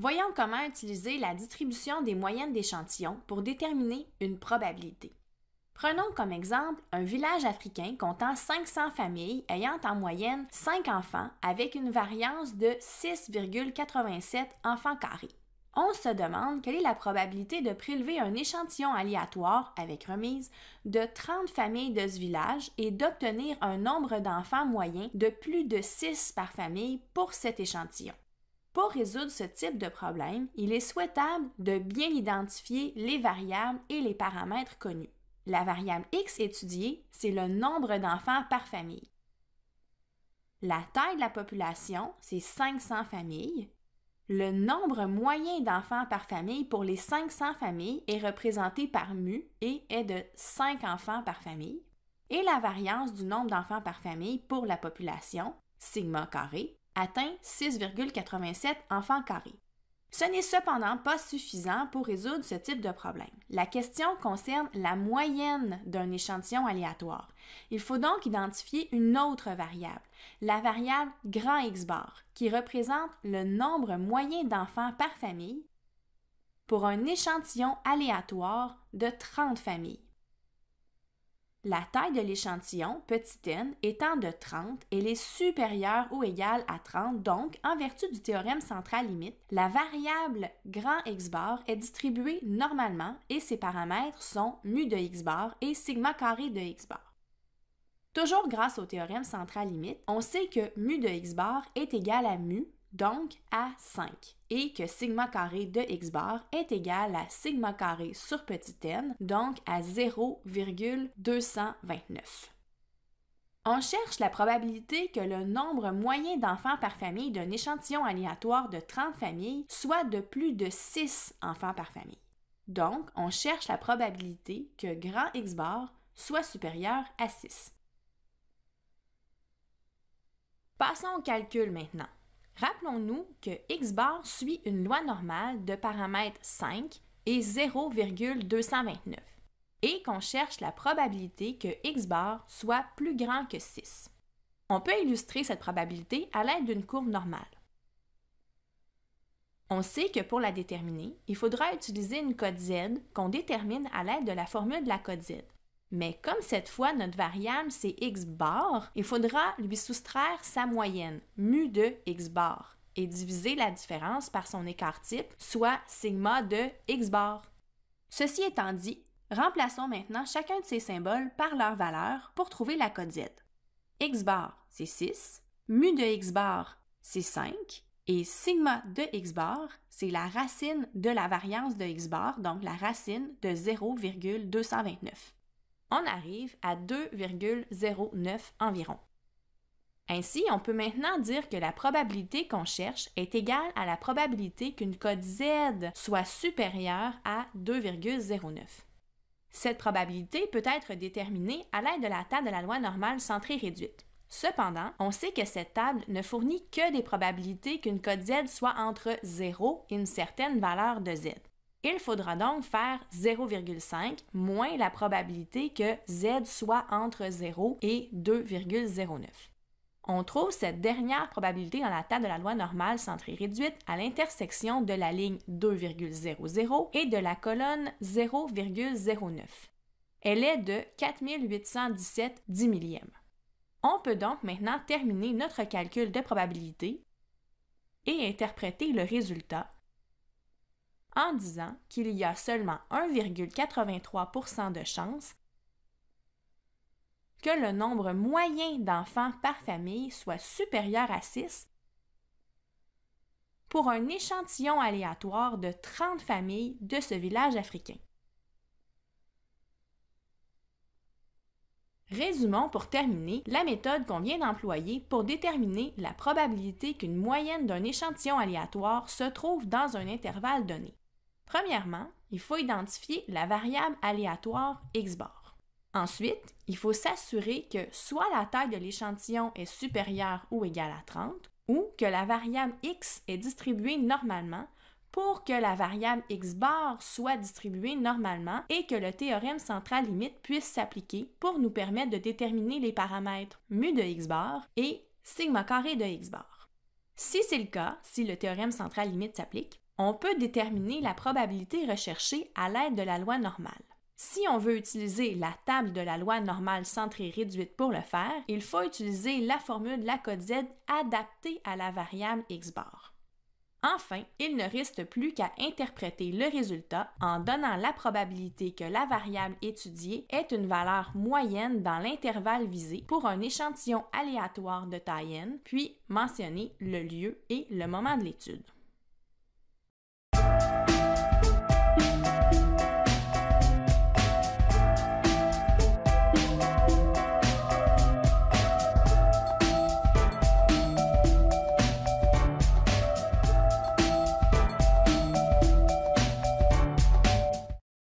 Voyons comment utiliser la distribution des moyennes d'échantillons pour déterminer une probabilité. Prenons comme exemple un village africain comptant 500 familles ayant en moyenne 5 enfants avec une variance de 6,87 enfants carrés. On se demande quelle est la probabilité de prélever un échantillon aléatoire avec remise de 30 familles de ce village et d'obtenir un nombre d'enfants moyen de plus de 6 par famille pour cet échantillon. Pour résoudre ce type de problème, il est souhaitable de bien identifier les variables et les paramètres connus. La variable X étudiée, c'est le nombre d'enfants par famille. La taille de la population, c'est 500 familles. Le nombre moyen d'enfants par famille pour les 500 familles est représenté par mu et est de 5 enfants par famille. Et la variance du nombre d'enfants par famille pour la population, sigma carré, atteint 6,87 enfants carrés. Ce n'est cependant pas suffisant pour résoudre ce type de problème. La question concerne la moyenne d'un échantillon aléatoire. Il faut donc identifier une autre variable, la variable grand X bar, qui représente le nombre moyen d'enfants par famille pour un échantillon aléatoire de 30 familles la taille de l'échantillon, petit n, étant de 30, elle est supérieure ou égale à 30, donc, en vertu du théorème central limite, la variable grand X bar est distribuée normalement et ses paramètres sont mu de X bar et sigma carré de X bar. Toujours grâce au théorème central limite, on sait que mu de X bar est égal à mu donc à 5, et que sigma carré de x bar est égal à sigma carré sur petit n, donc à 0,229. On cherche la probabilité que le nombre moyen d'enfants par famille d'un échantillon aléatoire de 30 familles soit de plus de 6 enfants par famille. Donc, on cherche la probabilité que grand X bar soit supérieur à 6. Passons au calcul maintenant. Rappelons-nous que X bar suit une loi normale de paramètres 5 et 0,229 et qu'on cherche la probabilité que X bar soit plus grand que 6. On peut illustrer cette probabilité à l'aide d'une courbe normale. On sait que pour la déterminer, il faudra utiliser une code Z qu'on détermine à l'aide de la formule de la code Z. Mais comme cette fois notre variable c'est x bar, il faudra lui soustraire sa moyenne, mu de x bar, et diviser la différence par son écart type, soit sigma de x bar. Ceci étant dit, remplaçons maintenant chacun de ces symboles par leur valeur pour trouver la cote z. x bar, c'est 6, mu de x bar, c'est 5, et sigma de x bar, c'est la racine de la variance de x bar, donc la racine de 0,229 on arrive à 2,09 environ. Ainsi, on peut maintenant dire que la probabilité qu'on cherche est égale à la probabilité qu'une cote Z soit supérieure à 2,09. Cette probabilité peut être déterminée à l'aide de la table de la loi normale centrée réduite. Cependant, on sait que cette table ne fournit que des probabilités qu'une cote Z soit entre 0 et une certaine valeur de Z. Il faudra donc faire 0,5 moins la probabilité que Z soit entre 0 et 2,09. On trouve cette dernière probabilité dans la table de la loi normale centrée réduite à l'intersection de la ligne 2,00 et de la colonne 0,09. Elle est de 4817 dix millièmes. On peut donc maintenant terminer notre calcul de probabilité et interpréter le résultat en disant qu'il y a seulement 1,83 de chances que le nombre moyen d'enfants par famille soit supérieur à 6 pour un échantillon aléatoire de 30 familles de ce village africain. Résumons pour terminer la méthode qu'on vient d'employer pour déterminer la probabilité qu'une moyenne d'un échantillon aléatoire se trouve dans un intervalle donné. Premièrement, il faut identifier la variable aléatoire x bar. Ensuite, il faut s'assurer que soit la taille de l'échantillon est supérieure ou égale à 30, ou que la variable x est distribuée normalement pour que la variable x bar soit distribuée normalement et que le théorème central limite puisse s'appliquer pour nous permettre de déterminer les paramètres mu de x bar et sigma carré de x bar. Si c'est le cas, si le théorème central limite s'applique, on peut déterminer la probabilité recherchée à l'aide de la loi normale. Si on veut utiliser la table de la loi normale centrée réduite pour le faire, il faut utiliser la formule de la code Z adaptée à la variable x bar. Enfin, il ne reste plus qu'à interpréter le résultat en donnant la probabilité que la variable étudiée ait une valeur moyenne dans l'intervalle visé pour un échantillon aléatoire de taille n, puis mentionner le lieu et le moment de l'étude.